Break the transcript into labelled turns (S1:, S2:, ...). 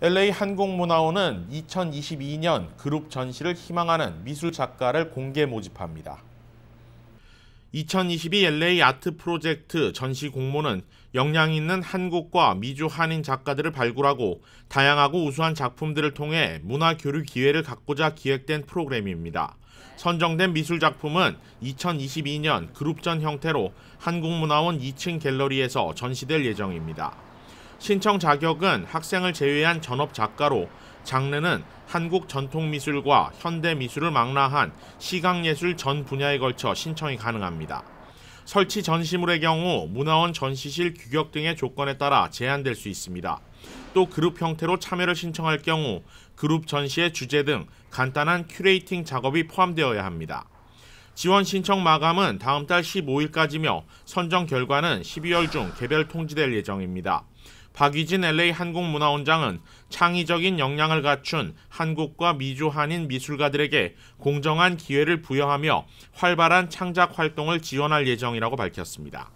S1: LA 한국문화원은 2022년 그룹 전시를 희망하는 미술 작가를 공개 모집합니다. 2022 LA 아트 프로젝트 전시 공모는 역량 있는 한국과 미주 한인 작가들을 발굴하고 다양하고 우수한 작품들을 통해 문화 교류 기회를 갖고자 기획된 프로그램입니다. 선정된 미술 작품은 2022년 그룹전 형태로 한국문화원 2층 갤러리에서 전시될 예정입니다. 신청 자격은 학생을 제외한 전업 작가로 장르는 한국 전통미술과 현대미술을 망라한 시각예술 전 분야에 걸쳐 신청이 가능합니다. 설치 전시물의 경우 문화원 전시실 규격 등의 조건에 따라 제한될 수 있습니다. 또 그룹 형태로 참여를 신청할 경우 그룹 전시의 주제 등 간단한 큐레이팅 작업이 포함되어야 합니다. 지원 신청 마감은 다음 달 15일까지며 선정 결과는 12월 중 개별 통지될 예정입니다. 박유진 LA 한국문화원장은 창의적인 역량을 갖춘 한국과 미주 한인 미술가들에게 공정한 기회를 부여하며 활발한 창작 활동을 지원할 예정이라고 밝혔습니다.